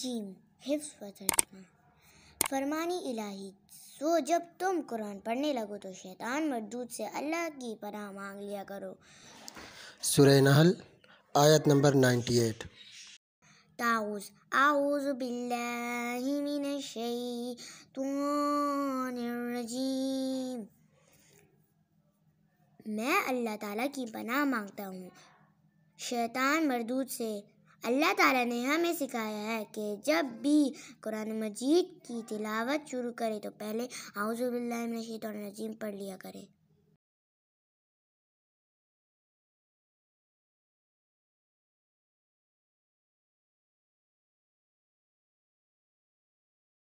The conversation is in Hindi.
जीम हिफ्स फरमानी इलाही सो जब तुम कुरान पढ़ने लगो तो शैतान मरदूद से अल्लाह की पनाह मांग लिया करो सुरह नहल आयत नंबर 98 एट आऊज़ मैं अल्लाह ताला की पनाह मांगता हूँ शैतान मरदूद से अल्लाह ताला ने हमें सिखाया है कि जब भी कुरान मजीद की तिलावत शुरू करें तो पहले नजीम पढ़ लिया करें